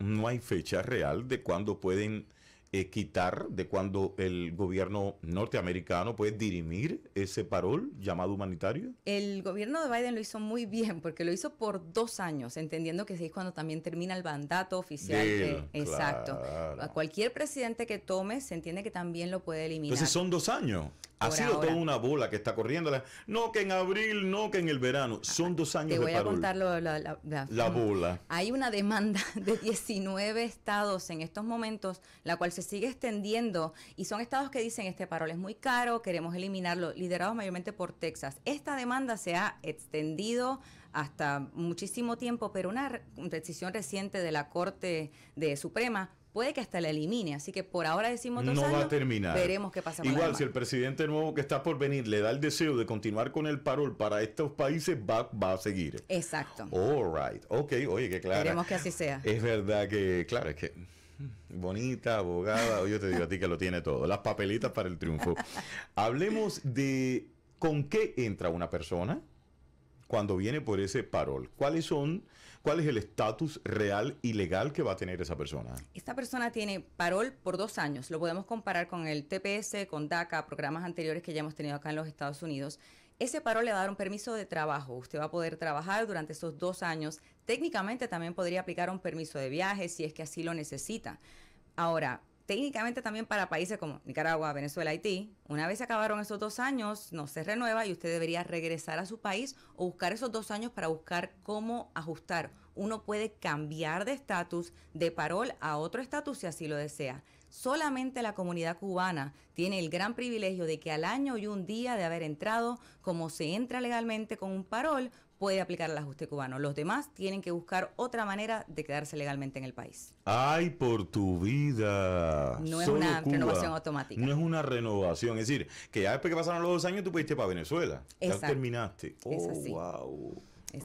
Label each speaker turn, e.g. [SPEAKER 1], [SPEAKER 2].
[SPEAKER 1] no hay fecha real de cuándo pueden eh, quitar, de cuándo el gobierno norteamericano puede dirimir ese parol llamado humanitario?
[SPEAKER 2] El gobierno de Biden lo hizo muy bien porque lo hizo por dos años, entendiendo que es cuando también termina el mandato oficial. Exacto. A cualquier presidente que tome se entiende que también lo puede eliminar. Entonces
[SPEAKER 1] son dos años ha sido toda una bola que está corriendo. no que en abril, no que en el verano. Son dos años de Te voy a contar
[SPEAKER 2] la, mm. bola. Hay una demanda de 19 estados en estos momentos, la cual se sigue extendiendo. Y son estados que dicen, este parol es muy caro, queremos eliminarlo, liderados mayormente por Texas. Esta demanda se ha extendido hasta muchísimo tiempo, pero una decisión reciente de la Corte de Suprema puede que hasta la elimine. Así que por ahora decimos dos no va a terminar. Veremos qué pasa. Igual, si el
[SPEAKER 1] presidente nuevo que está por venir le da el deseo de continuar con el parol para estos países, va, va a seguir. Exacto. All right. Ok, oye, que claro. Queremos que así sea. Es verdad que, claro, es que bonita, abogada, yo te digo a ti que lo tiene todo, las papelitas para el triunfo. Hablemos de con qué entra una persona cuando viene por ese parol. ¿Cuáles son, cuál es el estatus real y legal que va a tener esa persona?
[SPEAKER 2] Esta persona tiene parol por dos años. Lo podemos comparar con el TPS, con DACA, programas anteriores que ya hemos tenido acá en los Estados Unidos. Ese parol le va a dar un permiso de trabajo. Usted va a poder trabajar durante esos dos años. Técnicamente también podría aplicar un permiso de viaje si es que así lo necesita. Ahora, técnicamente también para países como Nicaragua, Venezuela, Haití, una vez se acabaron esos dos años, no se renueva y usted debería regresar a su país o buscar esos dos años para buscar cómo ajustar. Uno puede cambiar de estatus, de parol a otro estatus si así lo desea. Solamente la comunidad cubana tiene el gran privilegio de que al año y un día de haber entrado, como se entra legalmente con un parol, puede aplicar el ajuste cubano. Los demás tienen que buscar otra manera de quedarse legalmente en el país.
[SPEAKER 1] ¡Ay, por tu vida! No es una renovación automática. No es una renovación. Es decir, que ya después que pasaron los dos años, tú pudiste para Venezuela. Ya terminaste. Oh,